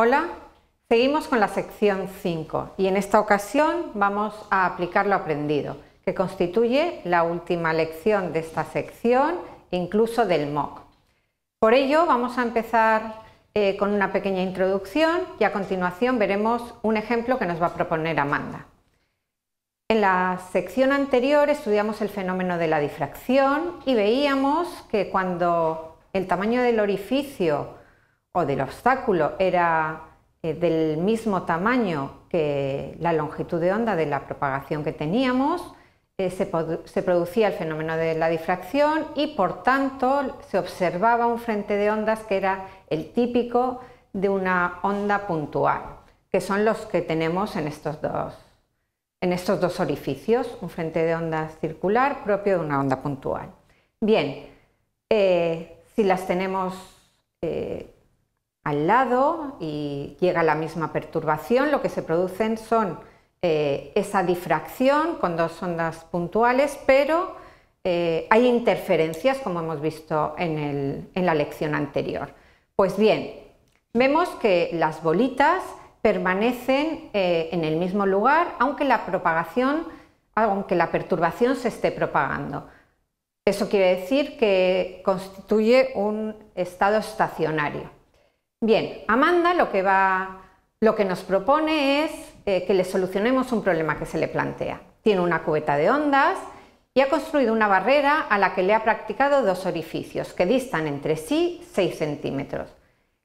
Hola, seguimos con la sección 5 y en esta ocasión vamos a aplicar lo aprendido, que constituye la última lección de esta sección, incluso del MOOC. Por ello vamos a empezar eh, con una pequeña introducción y a continuación veremos un ejemplo que nos va a proponer Amanda. En la sección anterior estudiamos el fenómeno de la difracción y veíamos que cuando el tamaño del orificio del obstáculo era eh, del mismo tamaño que la longitud de onda de la propagación que teníamos, eh, se, producía el fenómeno de la difracción y por tanto se observaba un frente de ondas que era el típico de una onda puntual, que son los que tenemos en estos dos, orificios, un frente de onda circular propio de una onda puntual. Bien, eh, si las tenemos al lado y llega la misma perturbación, lo que se producen son eh, esa difracción con dos ondas puntuales, pero eh, hay interferencias como hemos visto en, la lección anterior. Pues bien, vemos que las bolitas permanecen eh, en el mismo lugar, aunque la propagación, aunque la perturbación se esté propagando. Eso quiere decir que constituye un estado estacionario. Bien, Amanda lo que, nos propone es eh, que le solucionemos un problema que se le plantea. Tiene una cubeta de ondas y ha construido una barrera a la que le ha practicado dos orificios que distan entre sí 6 centímetros.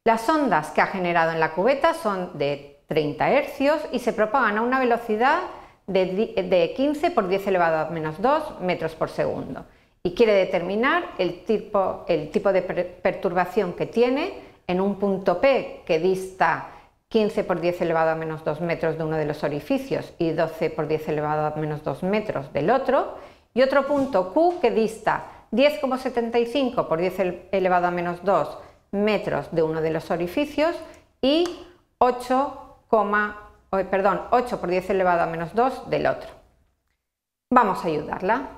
Las ondas que ha generado en la cubeta son de 30 hercios y se propagan a una velocidad de, 15 por 10 elevado a menos 2 metros por segundo y quiere determinar el tipo, de perturbación que tiene en un punto P que dista 15 por 10 elevado a menos 2 metros de uno de los orificios y 12 por 10 elevado a menos 2 metros del otro, y otro punto Q que dista 10,75 por 10 elevado a menos 2 metros de uno de los orificios y 8, perdón, 8 por 10 elevado a menos 2 del otro. Vamos a ayudarla.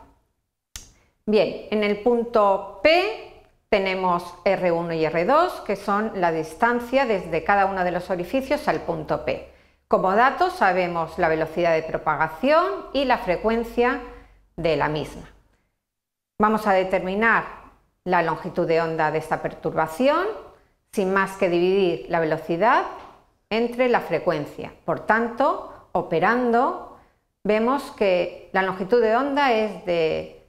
Bien, en el punto P tenemos R1 y R2, que son la distancia desde cada uno de los orificios al punto P. Como datos sabemos la velocidad de propagación y la frecuencia de la misma. Vamos a determinar la longitud de onda de esta perturbación, sin más que dividir la velocidad entre la frecuencia. Por tanto, operando, vemos que la longitud de onda es de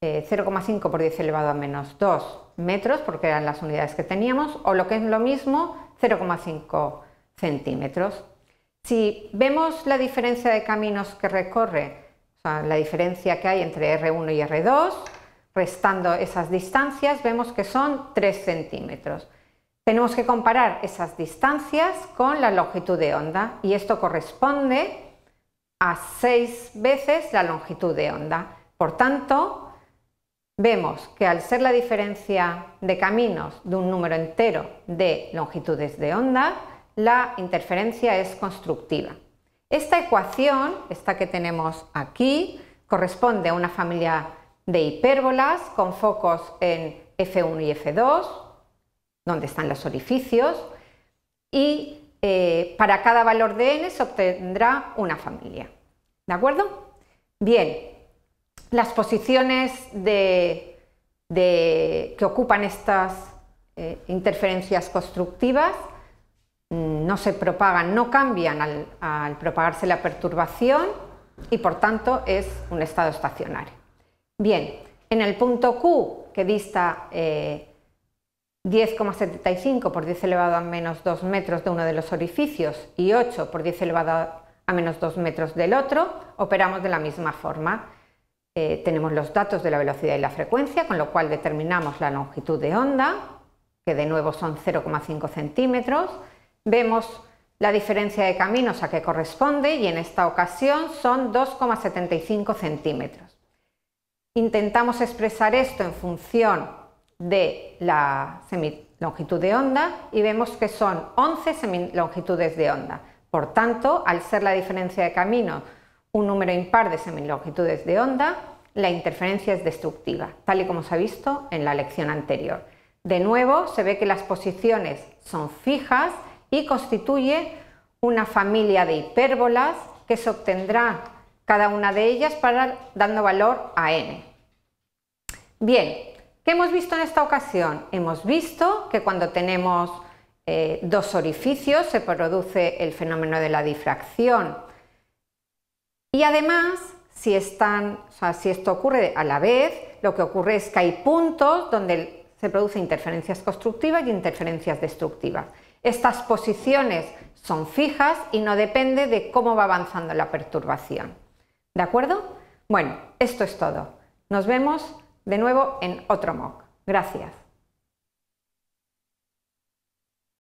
0,5 eh, por 10 elevado a menos 2 metros, porque eran las unidades que teníamos, o lo que es lo mismo, 0,5 centímetros. Si vemos la diferencia de caminos que recorre, la diferencia que hay entre R1 y R2, restando esas distancias, vemos que son 3 centímetros. Tenemos que comparar esas distancias con la longitud de onda y esto corresponde a 6 veces la longitud de onda. Por tanto, vemos que al ser la diferencia de caminos de un número entero de longitudes de onda, la interferencia es constructiva. Esta ecuación, esta que tenemos aquí, corresponde a una familia de hipérbolas con focos en F1 y F2, donde están los orificios, y eh, para cada valor de n se obtendrá una familia. ¿De acuerdo? Bien, las posiciones que ocupan estas eh, interferencias constructivas mm, no se propagan, no cambian al, propagarse la perturbación y por tanto es un estado estacionario. Bien, en el punto Q, que dista 10,75 eh, por 10 elevado a menos 2 metros de uno de los orificios y 8 por 10 elevado a menos 2 metros del otro, operamos de la misma forma. Eh, tenemos los datos de la velocidad y la frecuencia, con lo cual determinamos la longitud de onda, que de nuevo son 0,5 centímetros. Vemos la diferencia de caminos a que corresponde y en esta ocasión son 2,75 centímetros. Intentamos expresar esto en función de la longitud de onda y vemos que son 11 longitudes de onda. Por tanto, al ser la diferencia de caminos un número impar de semilongitudes de onda, la interferencia es destructiva, tal y como se ha visto en la lección anterior. De nuevo, se ve que las posiciones son fijas y constituye una familia de hipérbolas que se obtendrá cada una de ellas para dando valor a n. Bien, ¿qué hemos visto en esta ocasión? Hemos visto que cuando tenemos eh, dos orificios se produce el fenómeno de la difracción y además, si, esto ocurre a la vez, lo que ocurre es que hay puntos donde se producen interferencias constructivas y interferencias destructivas. Estas posiciones son fijas y no depende de cómo va avanzando la perturbación. ¿De acuerdo? Bueno, esto es todo. Nos vemos de nuevo en otro MOOC. Gracias.